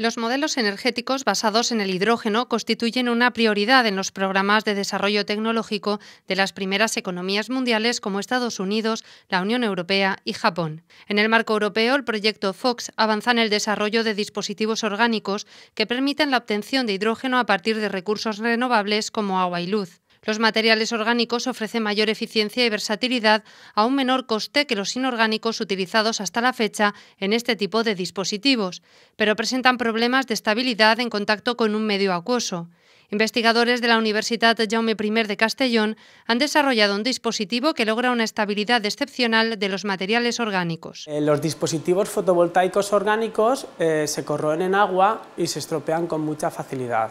Los modelos energéticos basados en el hidrógeno constituyen una prioridad en los programas de desarrollo tecnológico de las primeras economías mundiales como Estados Unidos, la Unión Europea y Japón. En el marco europeo, el proyecto FOX avanza en el desarrollo de dispositivos orgánicos que permiten la obtención de hidrógeno a partir de recursos renovables como agua y luz. Los materiales orgánicos ofrecen mayor eficiencia y versatilidad a un menor coste que los inorgánicos utilizados hasta la fecha en este tipo de dispositivos, pero presentan problemas de estabilidad en contacto con un medio acuoso. Investigadores de la Universidad Jaume I de Castellón han desarrollado un dispositivo que logra una estabilidad excepcional de los materiales orgánicos. Eh, los dispositivos fotovoltaicos orgánicos eh, se corroen en agua y se estropean con mucha facilidad.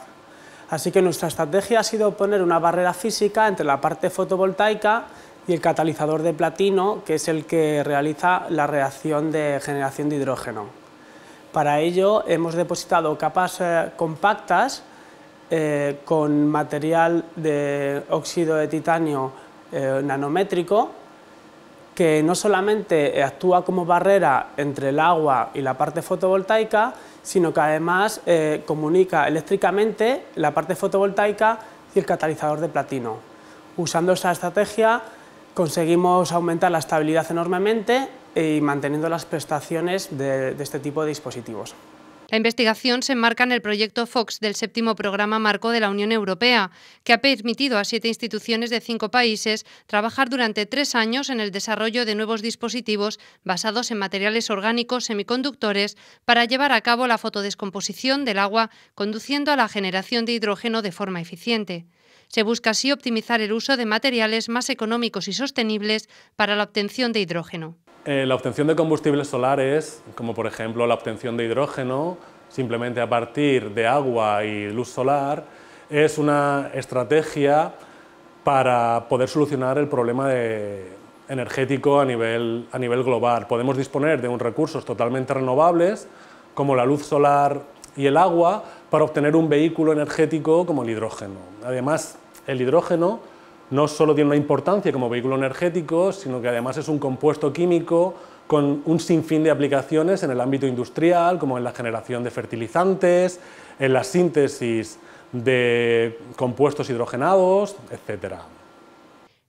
Así que nuestra estrategia ha sido poner una barrera física entre la parte fotovoltaica y el catalizador de platino, que es el que realiza la reacción de generación de hidrógeno. Para ello hemos depositado capas eh, compactas eh, con material de óxido de titanio eh, nanométrico que no solamente actúa como barrera entre el agua y la parte fotovoltaica, sino que además eh, comunica eléctricamente la parte fotovoltaica y el catalizador de platino. Usando esta estrategia conseguimos aumentar la estabilidad enormemente y manteniendo las prestaciones de este tipo de dispositivos. La investigación se enmarca en el proyecto Fox del séptimo programa marco de la Unión Europea, que ha permitido a siete instituciones de cinco países trabajar durante tres años en el desarrollo de nuevos dispositivos basados en materiales orgánicos semiconductores para llevar a cabo la fotodescomposición del agua, conduciendo a la generación de hidrógeno de forma eficiente. Se busca así optimizar el uso de materiales más económicos y sostenibles para la obtención de hidrógeno. Eh, la obtención de combustibles solares, como por ejemplo la obtención de hidrógeno, simplemente a partir de agua y luz solar, es una estrategia para poder solucionar el problema energético a nivel, a nivel global. Podemos disponer de un recursos totalmente renovables, como la luz solar y el agua, para obtener un vehículo energético como el hidrógeno. Además, el hidrógeno no solo tiene una importancia como vehículo energético, sino que además es un compuesto químico con un sinfín de aplicaciones en el ámbito industrial, como en la generación de fertilizantes, en la síntesis de compuestos hidrogenados, etcétera.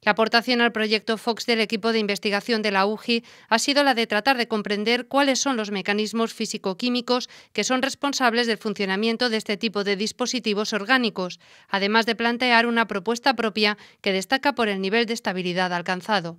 La aportación al proyecto Fox del equipo de investigación de la UGI ha sido la de tratar de comprender cuáles son los mecanismos físico-químicos que son responsables del funcionamiento de este tipo de dispositivos orgánicos, además de plantear una propuesta propia que destaca por el nivel de estabilidad alcanzado.